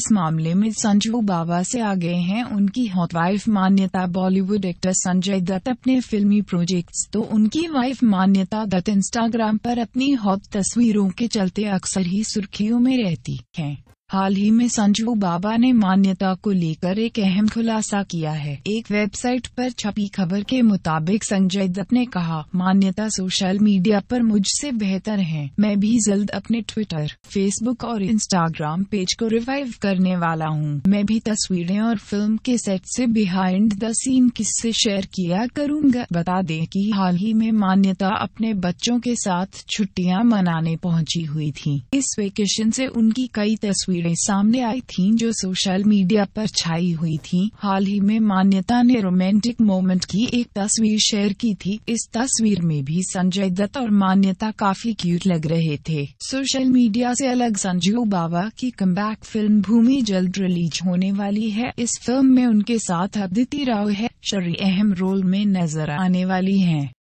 इस मामले में संजू बाबा से आगे हैं उनकी हॉट वाइफ मान्यता बॉलीवुड एक्टर संजय दत्त अपने फिल्मी प्रोजेक्ट्स तो उनकी वाइफ मान्यता दत्त इंस्टाग्राम पर अपनी हॉट तस्वीरों के चलते अक्सर ही सुर्खियों में रहती हैं हाल ही में संजू बाबा ने मान्यता को लेकर एक अहम खुलासा किया है एक वेबसाइट पर छपी खबर के मुताबिक संजय दत्त ने कहा मान्यता सोशल मीडिया पर मुझसे बेहतर है मैं भी जल्द अपने ट्विटर फेसबुक और इंस्टाग्राम पेज को रिवाइव करने वाला हूँ मैं भी तस्वीरें और फिल्म के सेट से बिहाइंड द सीन किससे शेयर किया करूँगा बता दें कि हाल ही में मान्यता अपने बच्चों के साथ छुट्टियाँ मनाने पहुँची हुई थी इस वेकेशन से उनकी कई तस्वीर तस्वीरें सामने आई थीं जो सोशल मीडिया पर छाई हुई थीं। हाल ही में मान्यता ने रोमांटिक मोमेंट की एक तस्वीर शेयर की थी इस तस्वीर में भी संजय दत्त और मान्यता काफी क्यूट लग रहे थे सोशल मीडिया से अलग संजीव बाबा की कम फिल्म भूमि जल्द रिलीज होने वाली है इस फिल्म में उनके साथ अदिति राव है शरी अहम रोल में नजर आने वाली है